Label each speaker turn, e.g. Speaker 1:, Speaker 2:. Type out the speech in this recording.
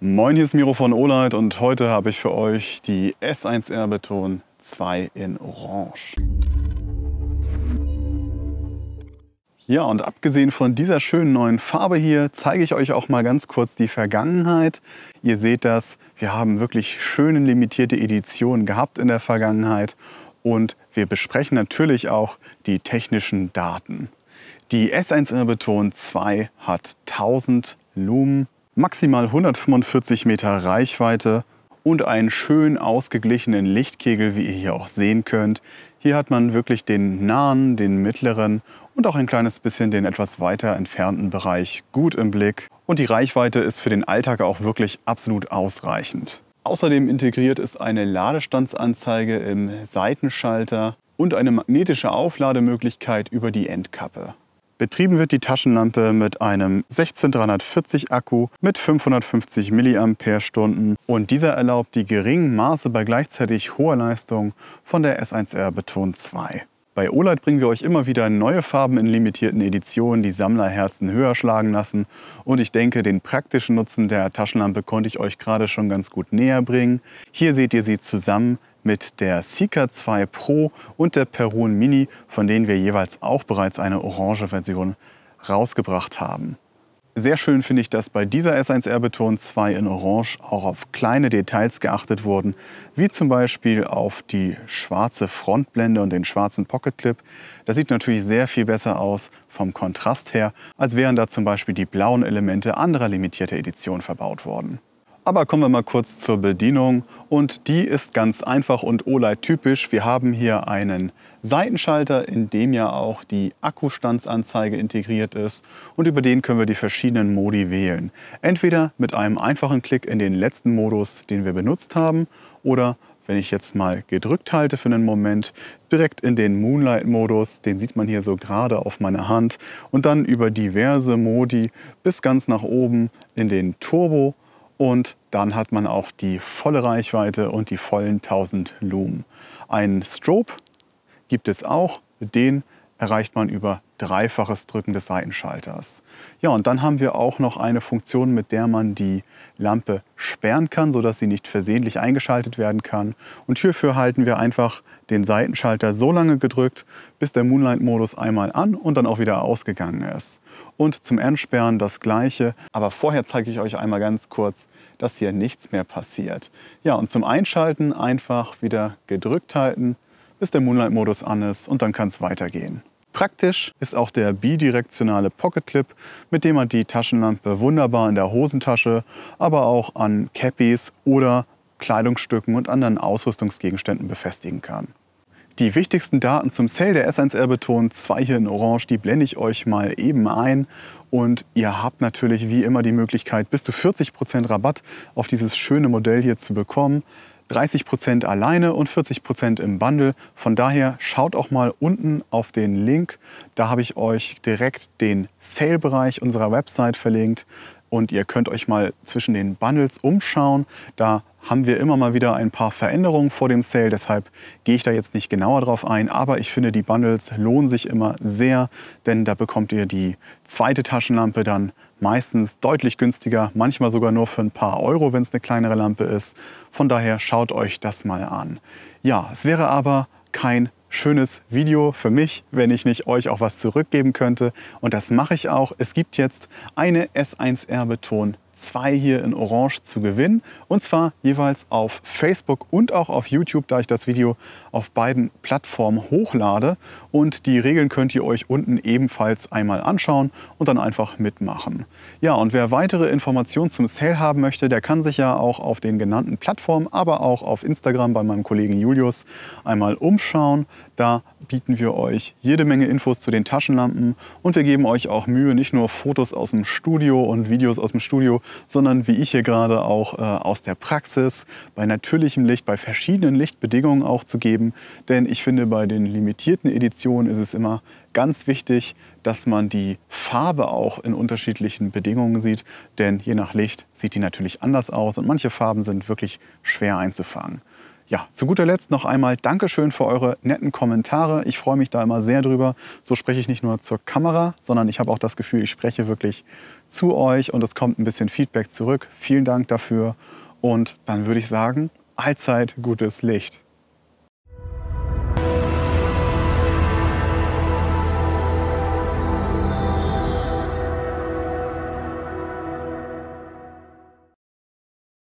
Speaker 1: Moin, hier ist Miro von Olight und heute habe ich für euch die S1R Beton 2 in Orange. Ja, und abgesehen von dieser schönen neuen Farbe hier, zeige ich euch auch mal ganz kurz die Vergangenheit. Ihr seht das, wir haben wirklich schöne limitierte Editionen gehabt in der Vergangenheit und wir besprechen natürlich auch die technischen Daten. Die S1R Beton 2 hat 1000 Lumen maximal 145 Meter Reichweite und einen schön ausgeglichenen Lichtkegel, wie ihr hier auch sehen könnt. Hier hat man wirklich den nahen, den mittleren und auch ein kleines bisschen den etwas weiter entfernten Bereich gut im Blick. Und die Reichweite ist für den Alltag auch wirklich absolut ausreichend. Außerdem integriert ist eine Ladestandsanzeige im Seitenschalter und eine magnetische Auflademöglichkeit über die Endkappe. Betrieben wird die Taschenlampe mit einem 16340 Akku mit 550 mAh und dieser erlaubt die geringen Maße bei gleichzeitig hoher Leistung von der S1R Beton 2. Bei OLED bringen wir euch immer wieder neue Farben in limitierten Editionen, die Sammlerherzen höher schlagen lassen. Und ich denke, den praktischen Nutzen der Taschenlampe konnte ich euch gerade schon ganz gut näher bringen. Hier seht ihr sie zusammen mit der Seeker 2 Pro und der Perun Mini, von denen wir jeweils auch bereits eine orange Version rausgebracht haben. Sehr schön finde ich, dass bei dieser S1R Beton 2 in Orange auch auf kleine Details geachtet wurden, wie zum Beispiel auf die schwarze Frontblende und den schwarzen Pocket Clip. Das sieht natürlich sehr viel besser aus vom Kontrast her, als wären da zum Beispiel die blauen Elemente anderer limitierter Edition verbaut worden. Aber kommen wir mal kurz zur Bedienung und die ist ganz einfach und Olight e typisch. Wir haben hier einen Seitenschalter, in dem ja auch die Akkustandsanzeige integriert ist und über den können wir die verschiedenen Modi wählen. Entweder mit einem einfachen Klick in den letzten Modus, den wir benutzt haben oder wenn ich jetzt mal gedrückt halte für einen Moment, direkt in den Moonlight-Modus, den sieht man hier so gerade auf meiner Hand und dann über diverse Modi bis ganz nach oben in den Turbo-Modus und dann hat man auch die volle Reichweite und die vollen 1000 Lumen. Ein Strobe gibt es auch, den erreicht man über dreifaches Drücken des Seitenschalters. Ja, und dann haben wir auch noch eine Funktion, mit der man die Lampe sperren kann, sodass sie nicht versehentlich eingeschaltet werden kann. Und hierfür halten wir einfach den Seitenschalter so lange gedrückt, bis der Moonlight-Modus einmal an und dann auch wieder ausgegangen ist. Und zum Entsperren das gleiche, aber vorher zeige ich euch einmal ganz kurz, dass hier nichts mehr passiert. Ja, und zum Einschalten einfach wieder gedrückt halten, bis der Moonlight-Modus an ist und dann kann es weitergehen. Praktisch ist auch der bidirektionale Pocket Clip, mit dem man die Taschenlampe wunderbar in der Hosentasche, aber auch an Cappies oder Kleidungsstücken und anderen Ausrüstungsgegenständen befestigen kann. Die wichtigsten Daten zum Sale der S1R Beton 2 hier in Orange, die blende ich euch mal eben ein. Und ihr habt natürlich wie immer die Möglichkeit, bis zu 40% Rabatt auf dieses schöne Modell hier zu bekommen. 30% alleine und 40% im Bundle. Von daher schaut auch mal unten auf den Link. Da habe ich euch direkt den Sale-Bereich unserer Website verlinkt und ihr könnt euch mal zwischen den Bundles umschauen. Da haben wir immer mal wieder ein paar Veränderungen vor dem Sale, deshalb gehe ich da jetzt nicht genauer drauf ein, aber ich finde, die Bundles lohnen sich immer sehr, denn da bekommt ihr die zweite Taschenlampe dann meistens deutlich günstiger, manchmal sogar nur für ein paar Euro, wenn es eine kleinere Lampe ist. Von daher schaut euch das mal an. Ja, es wäre aber kein schönes Video für mich, wenn ich nicht euch auch was zurückgeben könnte. Und das mache ich auch. Es gibt jetzt eine S1R Beton zwei hier in Orange zu gewinnen. Und zwar jeweils auf Facebook und auch auf YouTube, da ich das Video auf beiden Plattformen hochlade. Und die Regeln könnt ihr euch unten ebenfalls einmal anschauen und dann einfach mitmachen. Ja, und wer weitere Informationen zum Sale haben möchte, der kann sich ja auch auf den genannten Plattformen, aber auch auf Instagram bei meinem Kollegen Julius einmal umschauen. Da bieten wir euch jede Menge Infos zu den Taschenlampen und wir geben euch auch Mühe, nicht nur Fotos aus dem Studio und Videos aus dem Studio, sondern wie ich hier gerade auch äh, aus der Praxis bei natürlichem Licht, bei verschiedenen Lichtbedingungen auch zu geben. Denn ich finde, bei den limitierten Editionen ist es immer ganz wichtig, dass man die Farbe auch in unterschiedlichen Bedingungen sieht, denn je nach Licht sieht die natürlich anders aus und manche Farben sind wirklich schwer einzufangen. Ja, zu guter Letzt noch einmal Dankeschön für eure netten Kommentare. Ich freue mich da immer sehr drüber. So spreche ich nicht nur zur Kamera, sondern ich habe auch das Gefühl, ich spreche wirklich zu euch und es kommt ein bisschen Feedback zurück. Vielen Dank dafür und dann würde ich sagen, allzeit gutes Licht.